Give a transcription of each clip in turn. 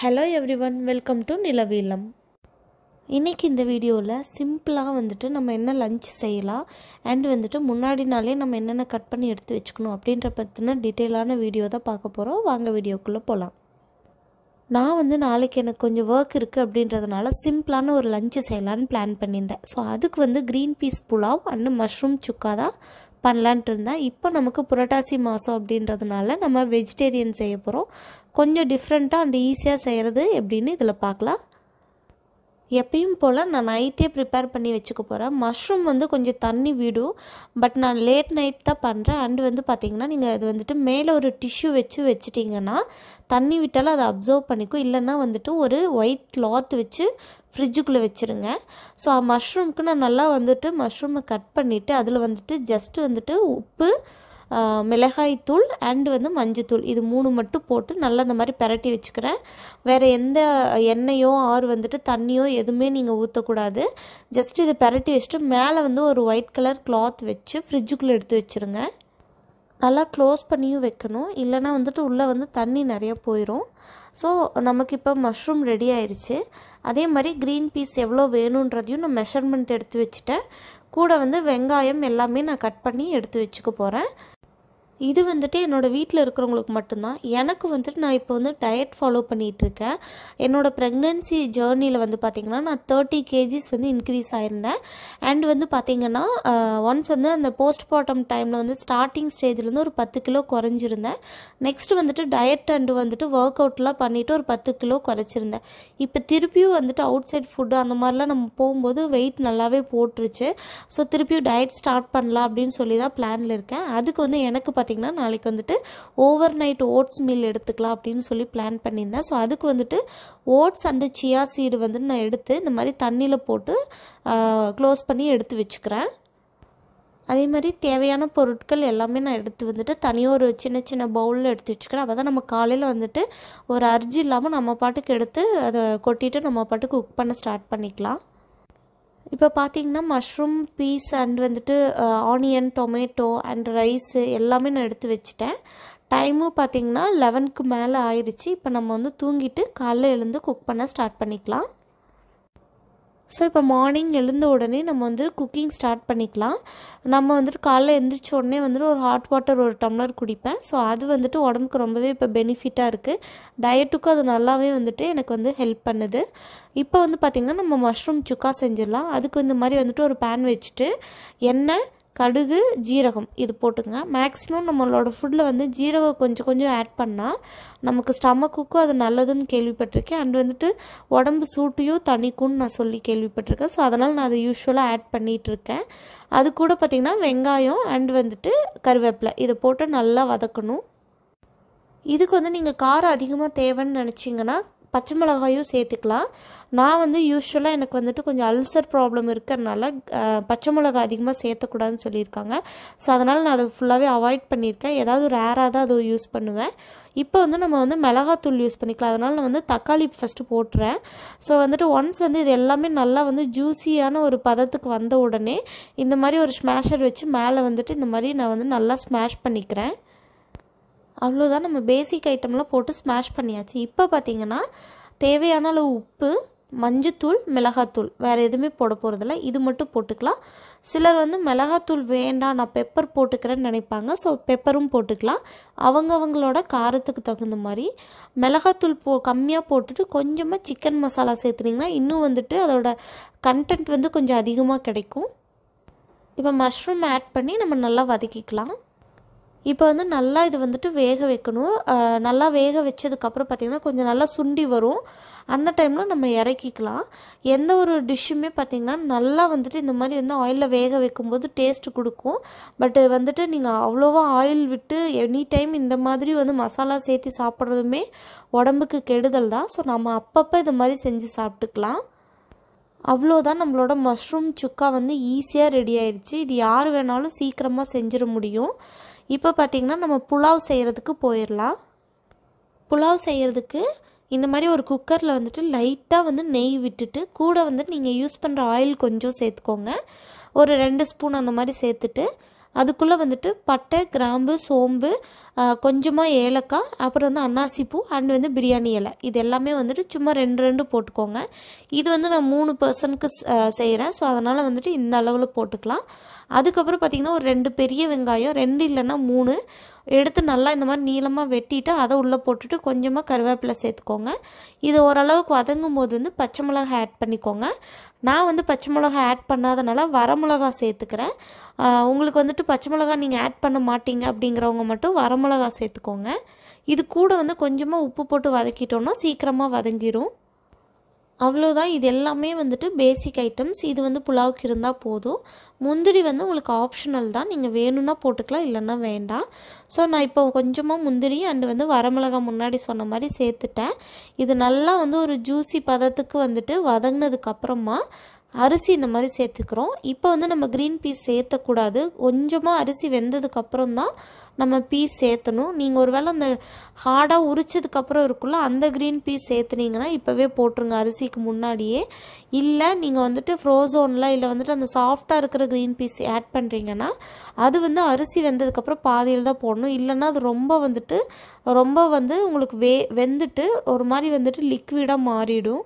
hello everyone welcome to நிலவீலம் இன்றைக்கி இந்த வீடியோவில் சிம்பிளாக வந்துட்டு நம்ம என்ன லஞ்ச் செய்யலாம் அண்ட் வந்துட்டு முன்னாடி நாளே நம்ம என்னென்ன கட் பண்ணி எடுத்து வச்சுக்கணும் அப்படின்ற பற்றின டீட்டெயிலான வீடியோ தான் பார்க்க போகிறோம் வாங்க வீடியோக்குள்ளே போகலாம் நான் வந்து நாளைக்கு எனக்கு கொஞ்சம் ஒர்க் இருக்குது அப்படின்றதுனால சிம்பிளான ஒரு லஞ்சு செய்யலான்னு பிளான் பண்ணியிருந்தேன் ஸோ அதுக்கு வந்து green peas pulao and mushroom chukka தான் பண்ணலான்ட்டு இருந்தேன் இப்போ நமக்கு புரட்டாசி மாதம் அப்படின்றதுனால நம்ம வெஜிடேரியன் செய்ய போகிறோம் கொஞ்சம் டிஃப்ரெண்ட்டாக அண்ட் ஈஸியாக செய்கிறது எப்படின்னு இதில் பார்க்கலாம் எப்பயும் போல் நான் நைட்டே ப்ரிப்பேர் பண்ணி வச்சுக்க போகிறேன் மஷ்ரூம் வந்து கொஞ்சம் தண்ணி விடும் பட் நான் லேட் நைட் தான் பண்ணுறேன் அண்டு வந்து பார்த்திங்கன்னா நீங்கள் அது வந்துட்டு மேலே ஒரு டிஷ்யூ வச்சு வச்சுட்டிங்கன்னா தண்ணி விட்டாலும் அதை அப்சர்வ் பண்ணிக்கும் இல்லைன்னா வந்துட்டு ஒரு ஒயிட் கிளாத் வச்சு ஃப்ரிட்ஜுக்குள்ளே வச்சுருங்க ஸோ மஷ்ரூம்க்கு நான் நல்லா வந்துட்டு மஷ்ரூமை கட் பண்ணிவிட்டு அதில் வந்துட்டு ஜஸ்ட்டு வந்துட்டு உப்பு மிளகாய் தூள் அண்டு வந்து மஞ்சத்தூள் இது மூணு மட்டும் போட்டு நல்லா இந்த மாதிரி பெரட்டி வச்சுக்கிறேன் வேறு எந்த எண்ணெயோ ஆறு வந்துட்டு தண்ணியோ எதுவுமே நீங்கள் ஊற்றக்கூடாது ஜஸ்ட் இதை பெரட்டி வச்சுட்டு மேலே வந்து ஒரு ஒயிட் கலர் கிளாத் வச்சு ஃப்ரிட்ஜுக்குள்ளே எடுத்து வச்சுருங்க நல்லா க்ளோஸ் பண்ணியும் வைக்கணும் இல்லைனா வந்துட்டு உள்ளே வந்து தண்ணி நிறையா போயிடும் ஸோ நமக்கு இப்போ மஷ்ரூம் ரெடி ஆயிடுச்சு அதே மாதிரி க்ரீன் பீஸ் எவ்வளோ வேணுன்றதையும் நான் மெஷர்மெண்ட் எடுத்து வச்சுட்டேன் கூட வந்து வெங்காயம் எல்லாமே நான் கட் பண்ணி எடுத்து வச்சுக்க போகிறேன் இது வந்துட்டு என்னோடய வீட்டில் இருக்கிறவங்களுக்கு மட்டும்தான் எனக்கு வந்துட்டு நான் இப்போ வந்து டயட் ஃபாலோ பண்ணிகிட்ருக்கேன் என்னோடய ப்ரெக்னென்சி ஜேர்னியில் வந்து பார்த்திங்கன்னா நான் தேர்ட்டி கேஜிஸ் வந்து இன்க்ரீஸ் ஆயிருந்தேன் அண்ட் வந்து பார்த்திங்கன்னா ஒன்ஸ் வந்து அந்த போஸ்ட் மார்ட்டம் டைமில் வந்து ஸ்டார்டிங் ஸ்டேஜ்லேருந்து ஒரு பத்து கிலோ குறைஞ்சிருந்தேன் நெக்ஸ்ட் வந்துட்டு டயட் அண்டு வந்துட்டு ஒர்க் அவுட்லாம் பண்ணிவிட்டு ஒரு பத்து கிலோ குறைச்சிருந்தேன் இப்போ திருப்பியும் வந்துட்டு அவுட் சைட் ஃபுட்டு அந்த மாதிரிலாம் நம்ம போகும்போது வெயிட் நல்லாவே போட்டுருச்சு ஸோ திருப்பியும் டயட் ஸ்டார்ட் பண்ணலாம் அப்படின்னு சொல்லி தான் பிளானில் இருக்கேன் அதுக்கு வந்து எனக்கு பார்த்திங்கன்னா பார்த்திங்கன்னா நாளைக்கு வந்துட்டு ஓவர் நைட் ஓட்ஸ் மில் எடுத்துக்கலாம் அப்படின்னு சொல்லி பிளான் பண்ணியிருந்தேன் ஸோ அதுக்கு வந்துட்டு ஓட்ஸ் அண்டு சியா சீடு வந்துட்டு நான் எடுத்து இந்த மாதிரி தண்ணியில் போட்டு க்ளோஸ் பண்ணி எடுத்து வச்சுக்கிறேன் அதே மாதிரி தேவையான பொருட்கள் எல்லாமே நான் எடுத்து வந்துட்டு தனியாக ஒரு சின்ன சின்ன பவுலில் எடுத்து வச்சுக்கிறேன் அப்போ தான் நம்ம காலையில் வந்துட்டு ஒரு அர்ஜி இல்லாமல் நம்ம பாட்டுக்கு எடுத்து அதை கொட்டிட்டு நம்ம பாட்டுக்கு குக் பண்ண ஸ்டார்ட் பண்ணிக்கலாம் இப்போ பார்த்தீங்கன்னா மஷ்ரூம் பீஸ் அண்ட் வந்துட்டு ஆனியன் டொமேட்டோ அண்ட் ரைஸு எல்லாமே நான் எடுத்து வச்சுட்டேன் டைமும் பார்த்தீங்கன்னா லெவனுக்கு மேலே ஆயிடுச்சு இப்போ நம்ம வந்து தூங்கிட்டு காலைல எழுந்து குக் பண்ண ஸ்டார்ட் பண்ணிக்கலாம் ஸோ இப்போ மார்னிங் எழுந்த உடனே நம்ம வந்துட்டு குக்கிங் ஸ்டார்ட் பண்ணிக்கலாம் நம்ம வந்துட்டு காலைல எழுந்திரிச்ச உடனே வந்துட்டு ஒரு ஹாட் வாட்டர் ஒரு டம்ளர் குடிப்பேன் ஸோ அது வந்துட்டு உடம்புக்கு ரொம்பவே இப்போ பெனிஃபிட்டாக இருக்குது டயட்டுக்கும் அது நல்லாவே வந்துட்டு எனக்கு வந்து ஹெல்ப் பண்ணுது இப்போ வந்து பார்த்திங்கன்னா நம்ம மஷ்ரூம் சுக்கா செஞ்சிடலாம் அதுக்கு இந்த மாதிரி வந்துட்டு ஒரு பேன் வச்சுட்டு எண்ணெய் கடுகு ஜீரகம் இது போட்டுங்க மேக்ஸிமம் நம்மளோட ஃபுட்டில் வந்து ஜீரகம் கொஞ்சம் கொஞ்சம் ஆட் பண்ணால் நமக்கு ஸ்டமக்குக்கும் அது நல்லதுன்னு கேள்விப்பட்டிருக்கேன் அண்ட் வந்துட்டு உடம்பு சூட்டையும் தனிக்கும்னு நான் சொல்லி கேள்விப்பட்டிருக்கேன் ஸோ அதனால் நான் அதை யூஸ்வலாக ஆட் பண்ணிகிட்ருக்கேன் அது கூட பார்த்திங்கன்னா வெங்காயம் அண்ட் வந்துட்டு கருவேப்பிலை இதை போட்டு நல்லா வதக்கணும் இதுக்கு வந்து நீங்கள் காரம் அதிகமாக தேவைன்னு நினச்சிங்கன்னா பச்சை மிளகாயும் சேர்த்துக்கலாம் நான் வந்து யூஸ்வலாக எனக்கு வந்துட்டு கொஞ்சம் அல்சர் ப்ராப்ளம் இருக்கிறனால பச்சை மிளகாய் அதிகமாக சேர்த்தக்கூடாதுன்னு சொல்லியிருக்காங்க ஸோ அதனால் நான் அதை ஃபுல்லாகவே அவாய்ட் பண்ணியிருக்கேன் ஏதாவது ரேராக தான் அதை யூஸ் பண்ணுவேன் இப்போ வந்து நம்ம வந்து மிளகாத்தூள் யூஸ் பண்ணிக்கலாம் அதனால் நான் வந்து தக்காளி ஃபஸ்ட்டு போட்டுறேன் ஸோ வந்துட்டு ஒன்ஸ் வந்து இது எல்லாமே நல்லா வந்து ஜூஸியான ஒரு பதத்துக்கு வந்த உடனே இந்த மாதிரி ஒரு ஸ்மேஷர் வச்சு மேலே வந்துட்டு இந்த மாதிரி நான் வந்து நல்லா ஸ்மேஷ் பண்ணிக்கிறேன் அவ்வளோதான் நம்ம பேசிக் ஐட்டம்லாம் போட்டு ஸ்மாஷ் பண்ணியாச்சு இப்போ பார்த்தீங்கன்னா தேவையான அளவு உப்பு மஞ்சத்தூள் மிளகாத்தூள் வேறு எதுவுமே போட போகிறதில்ல இது மட்டும் போட்டுக்கலாம் சிலர் வந்து மிளகாத்தூள் வேண்டாம் நான் பெப்பர் போட்டுக்கிறேன்னு நினைப்பாங்க ஸோ பெப்பரும் போட்டுக்கலாம் அவங்கவங்களோட காரத்துக்கு தகுந்த மாதிரி மிளகாத்தூள் போ கம்மியாக போட்டுட்டு கொஞ்சமாக சிக்கன் மசாலா சேர்த்துனிங்கன்னா இன்னும் வந்துட்டு அதோட கண்டென்ட் வந்து கொஞ்சம் அதிகமாக கிடைக்கும் இப்போ மஷ்ரூம் ஆட் பண்ணி நம்ம நல்லா வதக்கிக்கலாம் இப்போ வந்து நல்லா இது வந்துட்டு வேக வைக்கணும் நல்லா வேக வச்சதுக்கப்புறம் பார்த்திங்கன்னா கொஞ்சம் நல்லா சுண்டி வரும் அந்த டைமில் நம்ம இறக்கிக்கலாம் எந்த ஒரு டிஷ்ஷுமே பார்த்திங்கன்னா நல்லா வந்துட்டு இந்த மாதிரி வந்து ஆயிலில் வேக வைக்கும்போது டேஸ்ட் கொடுக்கும் பட்டு வந்துட்டு நீங்கள் அவ்வளோவா ஆயில் விட்டு எனி டைம் இந்த மாதிரி வந்து மசாலா சேர்த்து சாப்பிட்றதுமே உடம்புக்கு கெடுதல் தான் ஸோ நம்ம அப்பப்போ இது மாதிரி செஞ்சு சாப்பிட்டுக்கலாம் அவ்வளோதான் நம்மளோட மஷ்ரூம் சுக்கா வந்து ஈஸியாக ரெடி ஆயிடுச்சு இது யார் வேணாலும் சீக்கிரமாக செஞ்சிட முடியும் இப்போ பார்த்திங்கன்னா நம்ம புலாவ் செய்கிறதுக்கு போயிடலாம் புலாவ் செய்கிறதுக்கு இந்த மாதிரி ஒரு குக்கரில் வந்துட்டு லைட்டாக வந்து நெய் விட்டுட்டு கூட வந்துட்டு நீங்கள் யூஸ் பண்ணுற ஆயில் கொஞ்சம் சேர்த்துக்கோங்க ஒரு ரெண்டு ஸ்பூன் அந்த மாதிரி சேர்த்துட்டு அதுக்குள்ளே வந்துட்டு பட்டை கிராம்பு சோம்பு கொஞ்சமாக ஏலக்காய் அப்புறம் வந்து அன்னாசிப்பூ அண்ட் வந்து பிரியாணி இலை இது எல்லாமே வந்துட்டு சும்மா ரெண்டு ரெண்டு போட்டுக்கோங்க இது வந்து நான் மூணு பர்சனுக்கு செய்கிறேன் ஸோ அதனால் வந்துட்டு இந்த அளவில் போட்டுக்கலாம் அதுக்கப்புறம் பார்த்திங்கன்னா ஒரு ரெண்டு பெரிய வெங்காயம் ரெண்டு இல்லைன்னா மூணு எடுத்து நல்லா இந்த மாதிரி நீளமாக வெட்டிட்டு அதை உள்ளே போட்டுட்டு கொஞ்சமாக கருவேப்பிலை சேர்த்துக்கோங்க இது ஓரளவுக்கு வதங்கும் போது வந்து பச்சை மிளகாய் ஆட் பண்ணிக்கோங்க நான் வந்து பச்சை மிளகா ஆட் பண்ணாதனால வரமிளகா சேர்த்துக்கிறேன் உங்களுக்கு வந்துட்டு பச்சை மிளகா நீங்கள் ஆட் பண்ண மாட்டீங்க அப்படிங்கிறவங்க மட்டும் வரமிளகா சேர்த்துக்கோங்க இது கூட வந்து கொஞ்சமாக உப்பு போட்டு வதக்கிட்டோன்னா சீக்கிரமாக வதங்கிடும் அவ்வளோதான் இது எல்லாமே வந்துட்டு பேசிக் ஐட்டம்ஸ் இது வந்து புலாவுக்கு இருந்தால் போதும் முந்திரி வந்து உங்களுக்கு ஆப்ஷனல் தான் நீங்கள் வேணும்னா போட்டுக்கலாம் இல்லைன்னா வேண்டாம் ஸோ நான் இப்போ கொஞ்சமாக முந்திரி அண்டு வந்து வரமிளகா முன்னாடி சொன்ன மாதிரி சேர்த்துட்டேன் இது நல்லா வந்து ஒரு ஜூசி பதத்துக்கு வந்துட்டு வதங்கினதுக்கப்புறமா அரிசி இந்த மாதிரி சேர்த்துக்கிறோம் இப்போ வந்து நம்ம க்ரீன் பீஸ் சேர்த்தக்கூடாது கொஞ்சமாக அரிசி வெந்ததுக்கப்புறம் தான் நம்ம பீஸ் சேர்த்தணும் நீங்கள் ஒரு வேளை அந்த ஹார்டாக உரிச்சதுக்கப்புறம் இருக்குல்ல அந்த க்ரீன் பீஸ் சேர்த்துனீங்கன்னா இப்போவே போட்டுருங்க அரிசிக்கு முன்னாடியே இல்லை நீங்கள் வந்துட்டு ஃப்ரோசோனில் இல்லை வந்துட்டு அந்த சாஃப்டாக இருக்கிற க்ரீன் பீஸ் ஆட் பண்ணுறீங்கன்னா அது வந்து அரிசி வெந்ததுக்கப்புறம் பாதியில் தான் போடணும் இல்லைன்னா அது ரொம்ப வந்துட்டு ரொம்ப வந்து உங்களுக்கு வெ வெந்துட்டு ஒரு மாதிரி வந்துட்டு லிக்விடாக மாறிடும்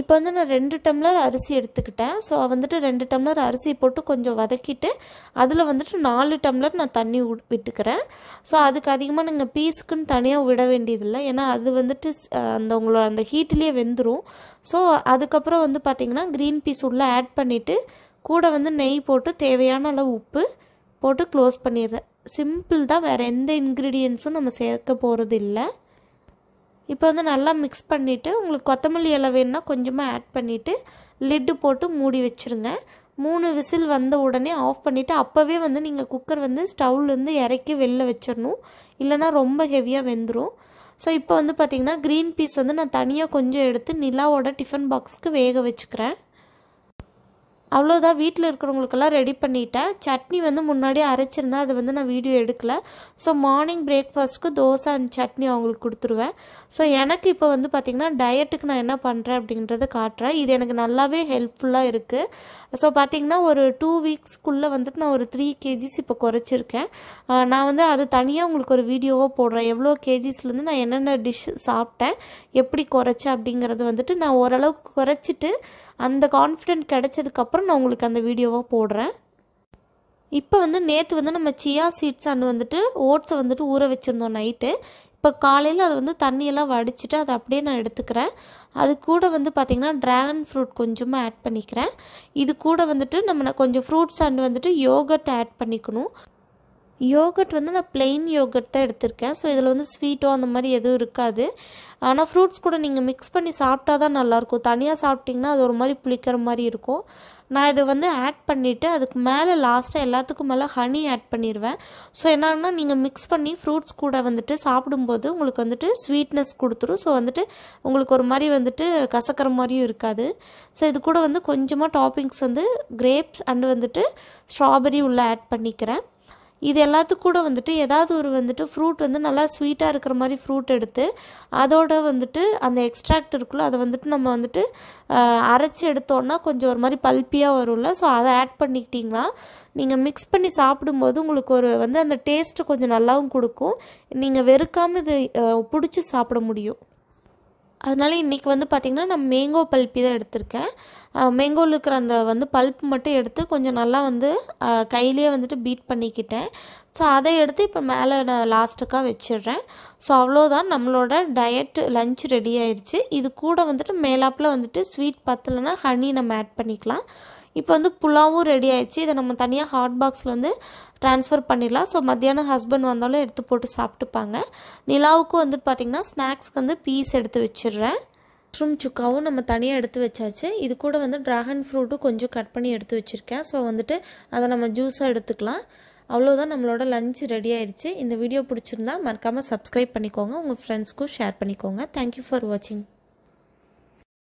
இப்போ வந்து நான் ரெண்டு டம்ளர் அரிசி எடுத்துக்கிட்டேன் ஸோ வந்துட்டு ரெண்டு டம்ளர் அரிசி போட்டு கொஞ்சம் வதக்கிட்டு அதில் வந்துட்டு நாலு டம்ளர் நான் தண்ணி விட்டுக்கிறேன் ஸோ அதுக்கு அதிகமாக நீங்கள் பீஸுக்குன்னு தனியாக விட வேண்டியதில்லை ஏன்னா அது வந்துட்டு அந்த உங்களோட அந்த ஹீட்லேயே வெந்துடும் ஸோ அதுக்கப்புறம் வந்து பார்த்திங்கன்னா க்ரீன் பீஸ் உள்ளே ஆட் பண்ணிவிட்டு கூட வந்து நெய் போட்டு தேவையான அளவு உப்பு போட்டு க்ளோஸ் பண்ணிடுறேன் சிம்பிள் தான் வேறு எந்த இன்க்ரீடியன்ஸும் நம்ம சேர்க்க போகிறது இல்லை இப்போ வந்து நல்லா மிக்ஸ் பண்ணிவிட்டு உங்களுக்கு கொத்தமல்லி இலை வேணும்னா கொஞ்சமாக ஆட் பண்ணிவிட்டு லிட்டு போட்டு மூடி வச்சுருங்க மூணு விசில் வந்த உடனே ஆஃப் பண்ணிவிட்டு அப்போவே வந்து நீங்கள் குக்கர் வந்து ஸ்டவ்லேருந்து இறக்கி வெளில வச்சிடணும் இல்லைனா ரொம்ப ஹெவியாக வெந்துடும் ஸோ இப்போ வந்து பார்த்திங்கன்னா க்ரீன் பீஸ் வந்து நான் தனியாக கொஞ்சம் எடுத்து நிலாவோட டிஃபன் பாக்ஸ்க்கு வேக வச்சுக்கிறேன் அவ்வளோதான் வீட்டில் இருக்கிறவங்களுக்கெல்லாம் ரெடி பண்ணிட்டேன் சட்னி வந்து முன்னாடி அரைச்சிருந்தேன் அது வந்து நான் வீடியோ எடுக்கலை ஸோ மார்னிங் பிரேக்ஃபாஸ்ட்க்கு தோசை அண்ட் சட்னி அவங்களுக்கு கொடுத்துருவேன் ஸோ எனக்கு இப்போ வந்து பார்த்திங்கன்னா டயட்டுக்கு நான் என்ன பண்ணுறேன் அப்படின்றத காட்டுறேன் இது எனக்கு நல்லாவே ஹெல்ப்ஃபுல்லாக இருக்குது ஸோ பார்த்திங்கன்னா ஒரு டூ வீக்ஸ்க்குள்ளே வந்துட்டு நான் ஒரு த்ரீ கேஜிஸ் இப்போ குறைச்சிருக்கேன் நான் வந்து அது தனியாக உங்களுக்கு ஒரு வீடியோவாக போடுறேன் எவ்வளோ கேஜிஸ்லேருந்து நான் என்னென்ன டிஷ் சாப்பிட்டேன் எப்படி குறைச்சேன் அப்படிங்கிறது வந்துட்டு நான் ஓரளவுக்கு குறைச்சிட்டு அந்த கான்ஃபிடென்ட் கிடச்சதுக்கப்புறம் அப்புறம் நான் உங்களுக்கு அந்த வீடியோவாக போடுறேன் இப்போ வந்து நேற்று வந்து நம்ம சியா சீட்ஸ் அண்ணு வந்துட்டு ஓட்ஸை வந்துட்டு ஊற வச்சுருந்தோம் நைட்டு இப்போ காலையில் அதை வந்து தண்ணியெல்லாம் வடிச்சிட்டு அதை அப்படியே நான் எடுத்துக்கிறேன் அது கூட வந்து பார்த்திங்கன்னா ட்ராகன் ஃப்ரூட் கொஞ்சமாக ஆட் பண்ணிக்கிறேன் இது கூட வந்துட்டு நம்ம கொஞ்சம் ஃப்ரூட்ஸ் அண்டு வந்துட்டு யோகர்ட் ஆட் பண்ணிக்கணும் யோகட் வந்து நான் பிளெயின் யோகட் தான் எடுத்திருக்கேன் ஸோ இதில் வந்து ஸ்வீட்டோ அந்த மாதிரி எதுவும் இருக்காது ஆனால் ஃப்ரூட்ஸ் கூட நீங்கள் மிக்ஸ் பண்ணி சாப்பிட்டா தான் நல்லாயிருக்கும் தனியாக சாப்பிட்டிங்கன்னா அது ஒரு மாதிரி புளிக்கிற மாதிரி இருக்கும் நான் இதை வந்து ஆட் பண்ணிவிட்டு அதுக்கு மேலே லாஸ்ட்டாக எல்லாத்துக்கும் மேலே ஹனி ஆட் பண்ணிடுவேன் ஸோ என்னன்னா நீங்கள் மிக்ஸ் பண்ணி ஃப்ரூட்ஸ் கூட வந்துட்டு சாப்பிடும்போது உங்களுக்கு வந்துட்டு ஸ்வீட்னஸ் கொடுத்துரும் ஸோ வந்துட்டு உங்களுக்கு ஒரு மாதிரி வந்துட்டு கசக்கிற மாதிரியும் இருக்காது ஸோ இது கூட வந்து கொஞ்சமாக டாப்பிங்ஸ் வந்து கிரேப்ஸ் அண்டு வந்துட்டு ஸ்ட்ராபெரி உள்ளே ஆட் பண்ணிக்கிறேன் இது எல்லாத்து கூட வந்துட்டு ஏதாவது ஒரு வந்துட்டு ஃப்ரூட் வந்து நல்லா ஸ்வீட்டாக இருக்கிற மாதிரி ஃப்ரூட் எடுத்து அதோட வந்துட்டு அந்த எக்ஸ்ட்ராக்ட் இருக்குல்ல அதை வந்துட்டு நம்ம வந்துட்டு அரைச்சி எடுத்தோன்னா கொஞ்சம் ஒரு மாதிரி பல்பியாக வரும்ல ஸோ அதை ஆட் பண்ணிக்கிட்டிங்கன்னா நீங்கள் மிக்ஸ் பண்ணி சாப்பிடும்போது உங்களுக்கு ஒரு வந்து அந்த டேஸ்ட்டு கொஞ்சம் நல்லாவும் கொடுக்கும் நீங்கள் வெறுக்காமல் இது பிடிச்சி சாப்பிட முடியும் அதனால் இன்றைக்கி வந்து பார்த்திங்கன்னா நான் மேங்கோ பல்பி தான் எடுத்திருக்கேன் மேங்கோவில் இருக்கிற அந்த வந்து பல்ப் மட்டும் எடுத்து கொஞ்சம் நல்லா வந்து கையிலே வந்துட்டு பீட் பண்ணிக்கிட்டேன் ஸோ அதை எடுத்து இப்போ மேலே நான் லாஸ்ட்டுக்காக வச்சிடுறேன் ஸோ அவ்வளோதான் நம்மளோட டயட் லஞ்ச் ரெடி ஆயிடுச்சு இது கூட வந்துட்டு மேலாப்பில் வந்துட்டு ஸ்வீட் பத்தலைன்னா ஹனி நம்ம ஆட் பண்ணிக்கலாம் இப்போ வந்து புலாவும் ரெடி ஆயிடுச்சு இதை நம்ம தனியாக ஹாட் பாக்ஸில் வந்து ட்ரான்ஸ்ஃபர் பண்ணிடலாம் ஸோ மத்தியானம் ஹஸ்பண்ட் வந்தாலும் எடுத்து போட்டு சாப்பிட்டுப்பாங்க நிலாவுக்கும் வந்துட்டு பார்த்திங்கன்னா ஸ்நாக்ஸ்க்கு வந்து பீஸ் எடுத்து வச்சிடுறேன் மஷ்ரூம் சுக்காவும் நம்ம தனியாக எடுத்து வச்சாச்சு இது கூட வந்து ட்ராகன் ஃப்ரூட்டும் கொஞ்சம் கட் பண்ணி எடுத்து வச்சுருக்கேன் ஸோ வந்துட்டு அதை நம்ம ஜூஸாக எடுத்துக்கலாம் அவ்வளோதான் நம்மளோட லஞ்ச் ரெடி ஆயிடுச்சு இந்த வீடியோ பிடிச்சிருந்தா மறக்காமல் சப்ஸ்கிரைப் பண்ணிக்கோங்க உங்கள் ஃப்ரெண்ட்ஸ்க்கும் ஷேர் பண்ணிக்கோங்க தேங்க்யூ ஃபார் வாட்சிங்